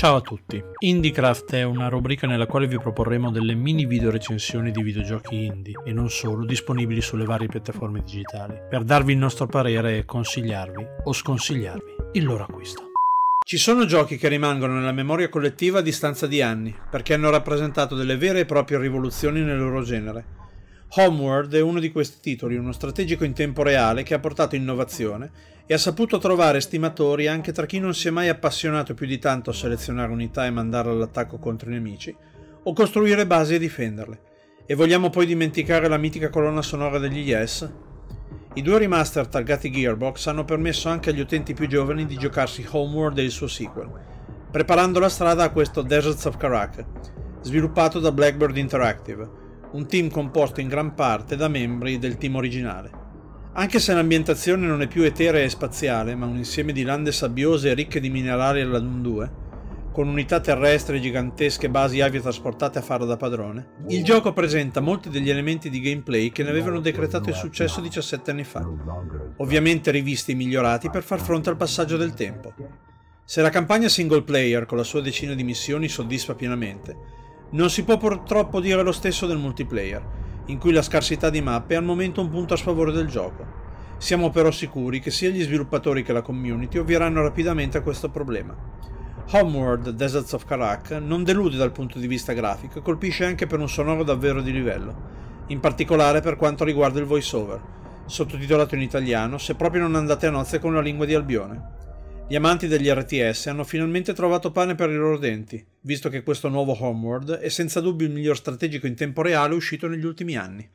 Ciao a tutti! IndieCraft è una rubrica nella quale vi proporremo delle mini video recensioni di videogiochi indie e non solo disponibili sulle varie piattaforme digitali, per darvi il nostro parere e consigliarvi o sconsigliarvi il loro acquisto. Ci sono giochi che rimangono nella memoria collettiva a distanza di anni, perché hanno rappresentato delle vere e proprie rivoluzioni nel loro genere, Homeworld è uno di questi titoli, uno strategico in tempo reale che ha portato innovazione e ha saputo trovare stimatori anche tra chi non si è mai appassionato più di tanto a selezionare unità e mandarle all'attacco contro i nemici, o costruire basi e difenderle. E vogliamo poi dimenticare la mitica colonna sonora degli Yes? I due remaster targati Gearbox hanno permesso anche agli utenti più giovani di giocarsi Homeworld e il suo sequel, preparando la strada a questo Deserts of Karak, sviluppato da Blackbird Interactive, un team composto in gran parte da membri del team originale. Anche se l'ambientazione non è più eterea e spaziale, ma un insieme di lande sabbiose e ricche di minerali alla Dune 2, con unità terrestri e gigantesche basi aviotrasportate a fare da padrone, il gioco presenta molti degli elementi di gameplay che ne avevano decretato il successo 17 anni fa, ovviamente rivisti e migliorati per far fronte al passaggio del tempo. Se la campagna single player con la sua decina di missioni soddisfa pienamente, non si può purtroppo dire lo stesso del multiplayer, in cui la scarsità di mappe è al momento un punto a sfavore del gioco. Siamo però sicuri che sia gli sviluppatori che la community ovvieranno rapidamente a questo problema. Homeworld Deserts of Karak non delude dal punto di vista grafico e colpisce anche per un sonoro davvero di livello, in particolare per quanto riguarda il voiceover, sottotitolato in italiano se proprio non andate a nozze con la lingua di Albione. Gli amanti degli RTS hanno finalmente trovato pane per i loro denti, visto che questo nuovo Homeworld è senza dubbio il miglior strategico in tempo reale uscito negli ultimi anni.